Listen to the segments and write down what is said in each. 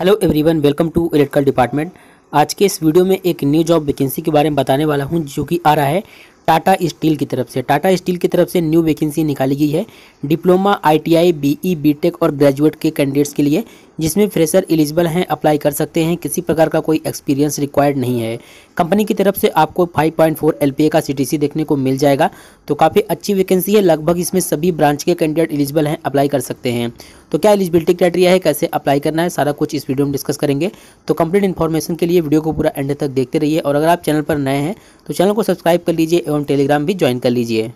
hello everyone welcome to electrical department आज के इस वीडियो में एक न्यू जॉब वैकेंसी के बारे में बताने वाला हूं जो कि आ रहा है टाटा स्टील की तरफ से टाटा स्टील की तरफ से न्यू वैकेंसी निकाली गई है डिप्लोमा आईटीआई बीई बीटेक और ग्रेजुएट के कैंडिडेट्स के लिए जिसमें फ्रेशर एलिजिबल हैं अप्लाई कर सकते हैं किसी प्रकार का कोई एक्सपीरियंस रिक्वायर्ड नहीं है कंपनी की तरफ से आपको 5.4 पॉइंट का सीटीसी देखने को मिल जाएगा तो काफ़ी अच्छी वैकेंसी है लगभग इसमें सभी ब्रांच के कैंडिडेट एलिजिबल हैं अप्लाई कर सकते हैं तो क्या एलिजिबिलिटी क्राइटेरिया है कैसे अप्लाई करना है सारा कुछ इस वीडियो में डिस्कस करेंगे तो कंप्लीट इन्फॉर्मेशन के लिए वीडियो को पूरा एंड तक देखते रहिए और अगर आप चैनल पर नए हैं तो चैनल को सब्सक्राइब कर लीजिए एवं टेलीग्राम भी ज्वाइन कर लीजिए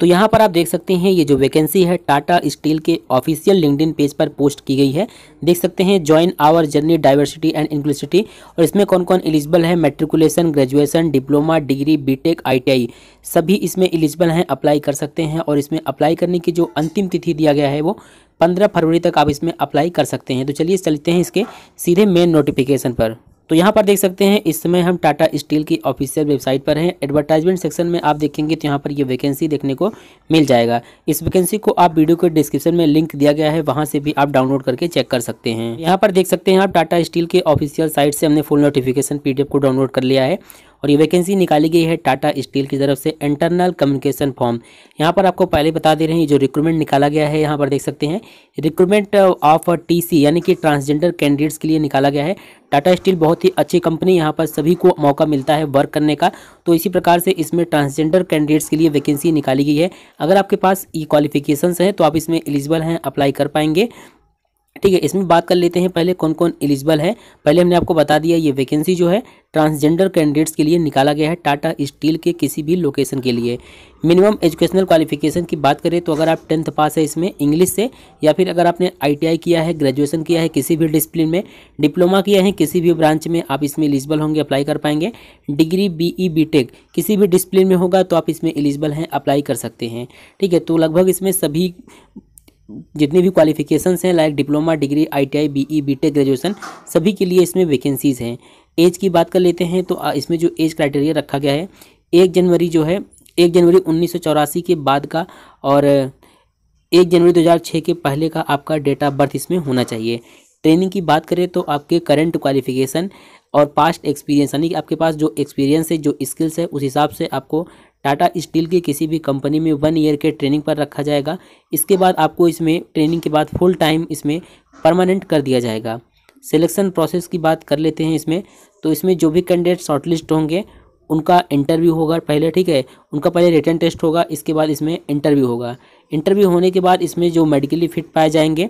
तो यहाँ पर आप देख सकते हैं ये जो वैकेंसी है टाटा स्टील के ऑफिशियल लिंकडिन पेज पर पोस्ट की गई है देख सकते हैं join our journey diversity and inclusivity और इसमें कौन कौन एलिजिबल है matriculation graduation diploma degree BTech ITI सभी इसमें एलिजिबल हैं अप्लाई कर सकते हैं और इसमें अप्लाई करने की जो अंतिम तिथि दिया गया है वो पंद्रह फरवरी तक आप इसमें अप्लाई कर सकते हैं तो चलिए चलते हैं इसके सीधे मेन नोटिफिकेशन पर तो यहाँ पर देख सकते हैं इस समय हम टाटा स्टील की ऑफिशियल वेबसाइट पर हैं एडवर्टाइजमेंट सेक्शन में आप देखेंगे तो यहाँ पर ये वैकेंसी देखने को मिल जाएगा इस वैकेंसी को आप वीडियो के डिस्क्रिप्शन में लिंक दिया गया है वहाँ से भी आप डाउनलोड करके चेक कर सकते हैं यहाँ पर देख सकते हैं आप टाटा स्टील के ऑफिशियल साइट से हमने फुल नोटिफिकेशन पीडीएफ को डाउनलोड कर लिया है और ये वैकेंसी निकाली गई है टाटा स्टील की तरफ से इंटरनल कम्युनिकेशन फॉर्म यहाँ पर आपको पहले बता दे रहे हैं जो रिक्रूटमेंट निकाला गया है यहाँ पर देख सकते हैं रिक्रूटमेंट ऑफ टीसी यानी कि ट्रांसजेंडर कैंडिडेट्स के लिए निकाला गया है टाटा स्टील बहुत ही अच्छी कंपनी यहाँ पर सभी को मौका मिलता है वर्क करने का तो इसी प्रकार से इसमें ट्रांसजेंडर कैंडिडेट्स के लिए वैकेंसी निकाली गई है अगर आपके पास ये क्वालिफिकेशन है तो आप इसमें एलिजिबल हैं अप्लाई कर पाएंगे ठीक है इसमें बात कर लेते हैं पहले कौन कौन एलिजिबल है पहले हमने आपको बता दिया ये वैकेंसी जो है ट्रांसजेंडर कैंडिडेट्स के लिए निकाला गया है टाटा स्टील के किसी भी लोकेशन के लिए मिनिमम एजुकेशनल क्वालिफिकेशन की बात करें तो अगर आप टेंथ पास है इसमें इंग्लिश से या फिर अगर आपने आईटीआई किया है ग्रेजुएशन किया है किसी भी डिसिप्लिन में डिप्लोमा किया है किसी भी ब्रांच में आप इसमें एलिजिबल होंगे अप्लाई कर पाएंगे डिग्री बी टेक किसी भी डिसिप्लिन में होगा तो आप इसमें एलिजिबल हैं अप्लाई कर सकते हैं ठीक है तो लगभग इसमें सभी जितनी भी क्वालिफिकेशंस हैं like diploma degree ITI BE BTech graduation सभी के लिए इसमें वैकेंसीज़ हैं एज की बात कर लेते हैं तो इसमें जो एज क्राइटेरिया रखा गया है एक जनवरी जो है एक जनवरी उन्नीस के बाद का और एक जनवरी 2006 के पहले का आपका डेट ऑफ बर्थ इसमें होना चाहिए ट्रेनिंग की बात करें तो आपके करंट क्वालिफिकेशन और पास्ट एक्सपीरियंस यानी कि आपके पास जो एक्सपीरियंस है जो स्किल्स है उस हिसाब से आपको टाटा स्टील की किसी भी कंपनी में वन ईयर के ट्रेनिंग पर रखा जाएगा इसके बाद आपको इसमें ट्रेनिंग के बाद फुल टाइम इसमें परमानेंट कर दिया जाएगा सिलेक्शन प्रोसेस की बात कर लेते हैं इसमें तो इसमें जो भी कैंडिडेट शॉर्टलिस्ट होंगे उनका इंटरव्यू होगा पहले ठीक है उनका पहले रिटर्न टेस्ट होगा इसके बाद इसमें इंटरव्यू होगा इंटरव्यू होने के बाद इसमें जो मेडिकली फिट पाए जाएंगे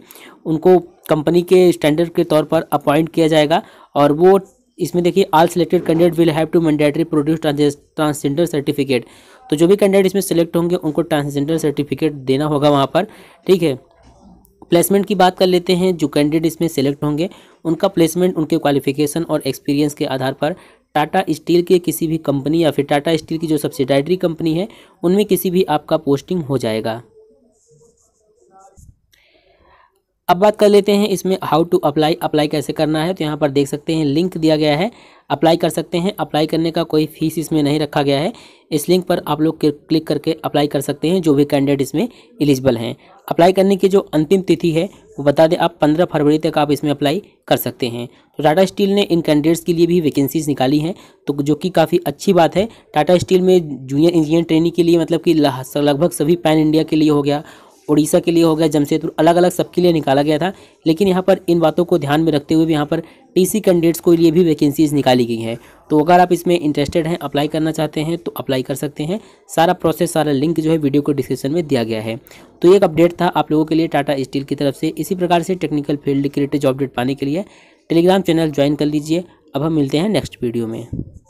उनको कंपनी के स्टैंडर्ड के तौर पर अपॉइंट किया जाएगा और वो इसमें देखिए all selected candidate will have to mandatory produce transgender certificate तो जो भी कैंडिडेट इसमें सेलेक्ट होंगे उनको ट्रांसजेंडर सर्टिफिकेट देना होगा वहाँ पर ठीक है प्लेसमेंट की बात कर लेते हैं जो कैंडिडेट इसमें सेलेक्ट होंगे उनका प्लेसमेंट उनके क्वालिफिकेशन और एक्सपीरियंस के आधार पर टाटा स्टील के किसी भी कंपनी या फिर टाटा स्टील की जो सब्सिडाइटरी कंपनी है उनमें किसी भी आपका पोस्टिंग हो जाएगा अब बात कर लेते हैं इसमें हाउ टू अप्लाई अप्लाई कैसे करना है तो यहाँ पर देख सकते हैं लिंक दिया गया है अप्लाई कर सकते हैं अप्लाई करने का कोई फीस इसमें नहीं रखा गया है इस लिंक पर आप लोग क्लिक करके अप्लाई कर सकते हैं जो भी कैंडिडेट इसमें एलिजिबल हैं अप्लाई करने की जो अंतिम तिथि है वो बता दें आप 15 फरवरी तक आप इसमें अप्लाई कर सकते हैं तो टाटा स्टील ने इन कैंडिडेट्स के लिए भी वैकेंसीज निकाली हैं तो जो कि काफ़ी अच्छी बात है टाटा स्टील में जूनियर इंजीनियर ट्रेनिंग के लिए मतलब कि लगभग सभी पैन इंडिया के लिए हो गया उड़ीसा के लिए हो गया जमशेदपुर अलग अलग सबके लिए निकाला गया था लेकिन यहाँ पर इन बातों को ध्यान में रखते हुए भी यहाँ पर टीसी कैंडिडेट्स के लिए भी वैकेंसीज निकाली गई हैं तो अगर आप इसमें इंटरेस्टेड हैं अप्लाई करना चाहते हैं तो अप्लाई कर सकते हैं सारा प्रोसेस सारा लिंक जो है वीडियो को डिस्क्रिप्शन में दिया गया है तो एक अपडेट था आप लोगों के लिए टाटा स्टील की तरफ से इसी प्रकार से टेक्निकल फील्ड के रिलेटेड जॉब डेट पाने के लिए टेलीग्राम चैनल ज्वाइन कर लीजिए अब हम मिलते हैं नेक्स्ट वीडियो में